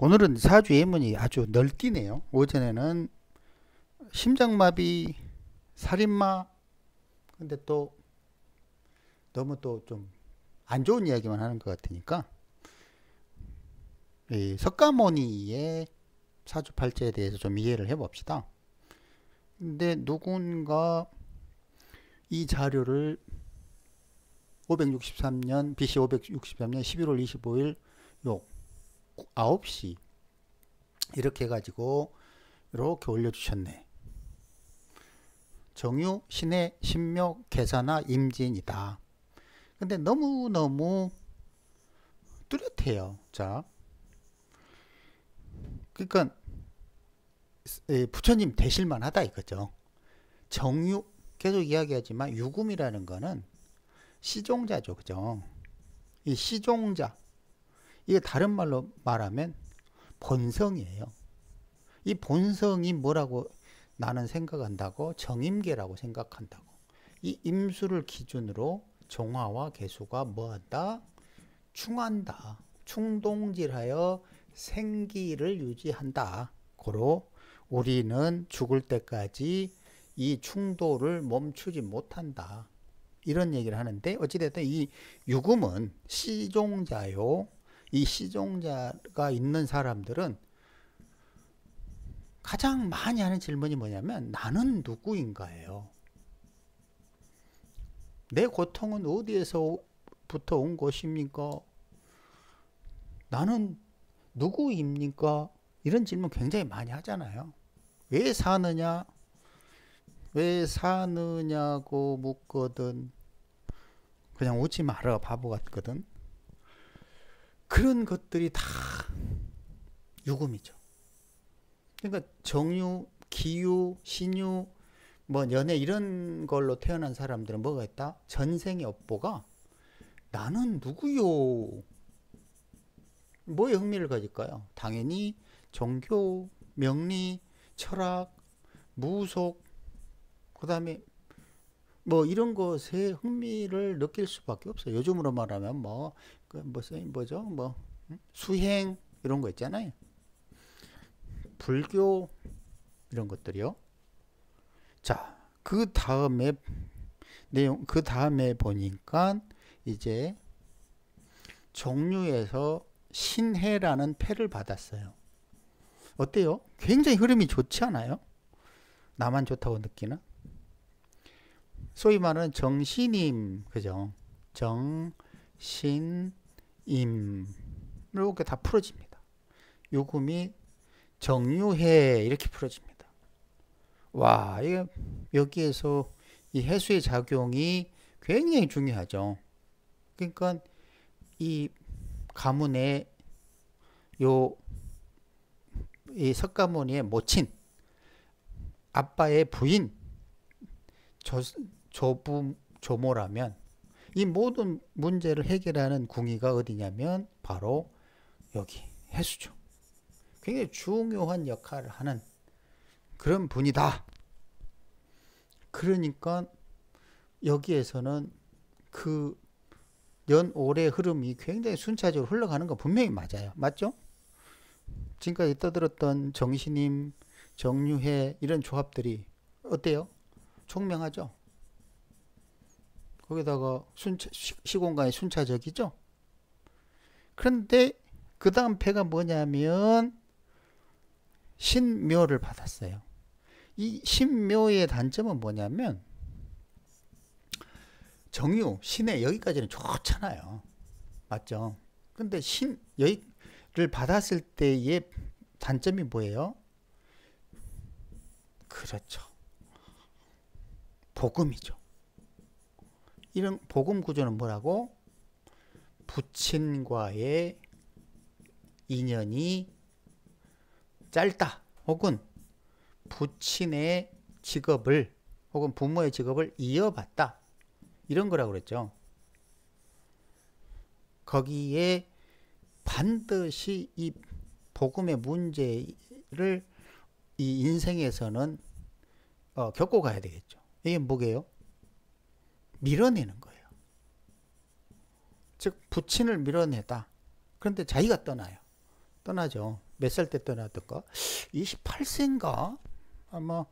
오늘은 사주 예문이 아주 넓기네요. 오전에는 심장마비, 살인마, 근데 또 너무 또 좀 안 좋은 이야기만 하는 것 같으니까 이 석가모니의 사주팔자에 대해서 좀 이해를 해봅시다. 근데 누군가 이 자료를 563년 BC 563년 11월 25일 요 9시 이렇게 해가지고 이렇게 올려주셨네. 정유, 신의, 신묘, 계산나 임진이다. 근데 너무너무 뚜렷해요. 자. 그러니까 부처님 되실만 하다 이거죠. 정유 계속 이야기하지만 유금이라는 거는 시종자죠. 그죠? 이 시종자 이게 다른 말로 말하면 본성이에요. 이 본성이 뭐라고 나는 생각한다고 정임계라고 생각한다고. 이 임수를 기준으로 종화와 개수가 뭐한다? 충한다. 충동질하여 생기를 유지한다. 고로 우리는 죽을 때까지 이 충돌을 멈추지 못한다. 이런 얘기를 하는데 어찌됐든 이 유금은 시종자요. 이 시종자가 있는 사람들은 가장 많이 하는 질문이 뭐냐면 나는 누구인가예요. 내 고통은 어디에서부터 온 것입니까? 나는 누구입니까? 이런 질문 굉장히 많이 하잖아요. 왜 사느냐? 왜 사느냐고 묻거든. 그냥 오지 마라 바보 같거든. 그런 것들이 다 유금이죠. 그러니까 정유, 기유, 신유, 뭐 연애 이런 걸로 태어난 사람들은 뭐가 있다? 전생의 업보가 나는 누구요? 뭐에 흥미를 가질까요? 당연히 종교, 명리, 철학, 무속, 그 다음에 뭐 이런 것에 흥미를 느낄 수밖에 없어요. 요즘으로 말하면 뭐, 그, 무슨, 뭐죠? 뭐, 수행, 이런 거 있잖아요. 불교, 이런 것들이요. 자, 그 다음에, 내용, 그 다음에 보니까 이제 종류에서 신해라는 패를 받았어요. 어때요? 굉장히 흐름이 좋지 않아요? 나만 좋다고 느끼나? 소위 말하는 정신임, 그죠? 정신임 이렇게 다 풀어집니다. 요금이 정유해 이렇게 풀어집니다. 와, 이게 여기에서 이 해수의 작용이 굉장히 중요하죠. 그러니까 이 가문의 요이 석가모니의 모친 아빠의 부인 저 조부, 조모라면 이 모든 문제를 해결하는 궁의가 어디냐면 바로 여기 해수죠. 굉장히 중요한 역할을 하는 그런 분이다. 그러니까 여기에서는 그 연올의 흐름이 굉장히 순차적으로 흘러가는 건 분명히 맞아요. 맞죠? 지금까지 떠들었던 정신임, 정유해 이런 조합들이 어때요? 총명하죠? 거기다가 순차, 시, 공간이 순차적이죠. 그런데 그 다음 패가 뭐냐면 신묘를 받았어요. 이 신묘의 단점은 뭐냐면 정유, 신의 여기까지는 좋잖아요. 맞죠? 근데 신, 여기를 받았을 때의 단점이 뭐예요? 그렇죠. 복음이죠. 이런 복음 구조는 뭐라고? 부친과의 인연이 짧다 혹은 부친의 직업을 혹은 부모의 직업을 이어받다 이런 거라고 그랬죠. 거기에 반드시 이 복음의 문제를 이 인생에서는 어, 겪고 가야 되겠죠. 이게 뭐게요? 밀어내는 거예요. 즉 부친을 밀어내다. 그런데 자기가 떠나요. 떠나죠. 몇 살 때 떠났을까? 28세인가? 아마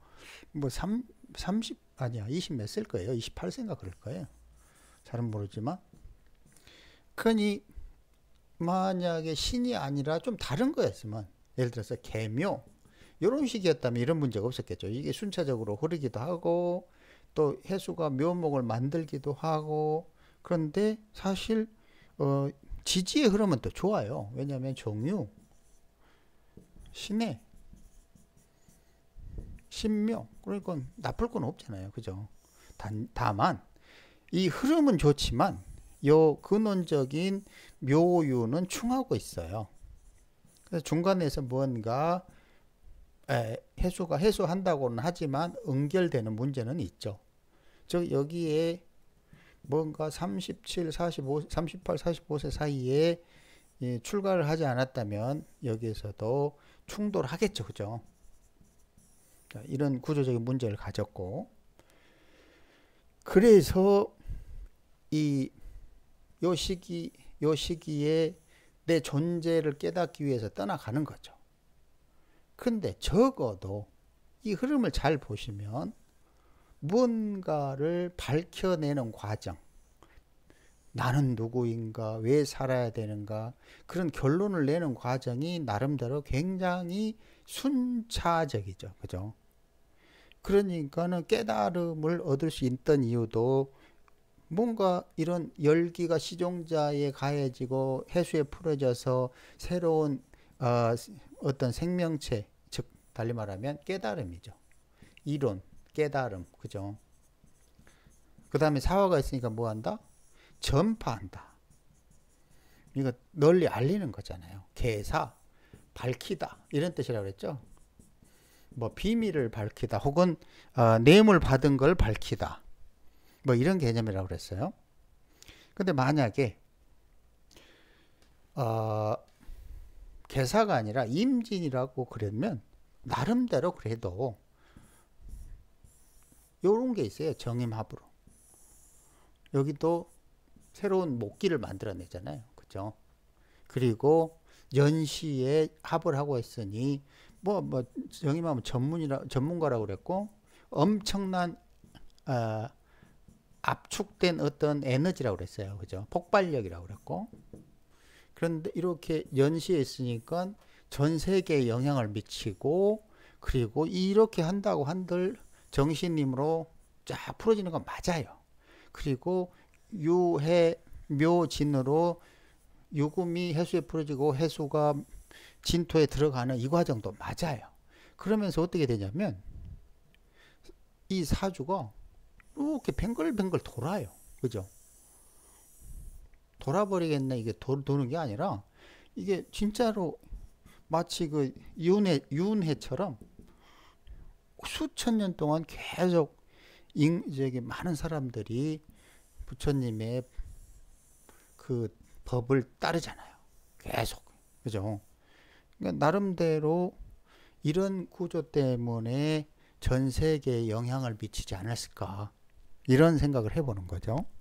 뭐 3, 30 아니야. 20 몇 살 거예요. 28세인가 그럴 거예요. 잘은 모르지만 그니 만약에 신이 아니라 좀 다른 거였으면 예를 들어서 개묘 이런 식이었다면 이런 문제가 없었겠죠. 이게 순차적으로 흐르기도 하고 또 해수가 묘목을 만들기도 하고 그런데 사실 어, 지지의 흐름은 또 좋아요. 왜냐하면 종류, 신해, 신명 그러니까 나쁠 건 없잖아요. 그죠? 단, 다만 이 흐름은 좋지만 요 근원적인 묘유는 충하고 있어요. 그래서 중간에서 뭔가 에, 해수가 해소한다고는 하지만 응결되는 문제는 있죠. 즉 여기에 뭔가 37, 45, 38, 45세 사이에 예, 출가를 하지 않았다면 여기에서도 충돌하겠죠. 그죠? 자, 이런 구조적인 문제를 가졌고 그래서 이요 시기 요 시기에 내 존재를 깨닫기 위해서 떠나가는 거죠. 근데 적어도 이 흐름을 잘 보시면 무언가를 밝혀내는 과정. 나는 누구인가? 왜 살아야 되는가? 그런 결론을 내는 과정이 나름대로 굉장히 순차적이죠. 그죠? 그러니까는 깨달음을 얻을 수 있던 이유도 뭔가 이런 열기가 시종자에 가해지고 해수에 풀어져서 새로운 어, 어떤 생명체, 즉 달리 말하면 깨달음이죠. 이론, 깨달음. 그죠? 그 다음에 사화가 있으니까 뭐 한다? 전파한다. 이거 널리 알리는 거잖아요. 개사, 밝히다. 이런 뜻이라고 그랬죠? 뭐 비밀을 밝히다 혹은 어, 뇌물 받은 걸 밝히다. 뭐 이런 개념이라고 그랬어요. 근데 만약에 어, 개사가 아니라 임진이라고 그러면 나름대로 그래도 요런 게 있어요. 정임합으로. 여기도 새로운 목기를 만들어내잖아요. 그죠? 그리고 연시에 합을 하고 했으니 뭐, 뭐 정임하면 전문이라 전문가라고 그랬고 엄청난 어, 압축된 어떤 에너지라고 그랬어요. 그죠? 폭발력이라고 그랬고 그런데 이렇게 연시에 있으니까 전 세계에 영향을 미치고 그리고 이렇게 한다고 한들 정신님으로 쫙 풀어지는 건 맞아요. 그리고 유해 묘진으로 유금이 해수에 풀어지고 해수가 진토에 들어가는 이 과정도 맞아요. 그러면서 어떻게 되냐면 이 사주가 이렇게 뱅글뱅글 돌아요. 그죠? 돌아버리겠네. 이게 도, 도는 게 아니라 이게 진짜로 마치 그 윤회, 윤회처럼 수천 년 동안 계속 인, 이제 많은 사람들이 부처님의 그 법을 따르잖아요. 계속. 그죠? 그러니까 나름대로 이런 구조 때문에 전 세계에 영향을 미치지 않았을까. 이런 생각을 해보는 거죠.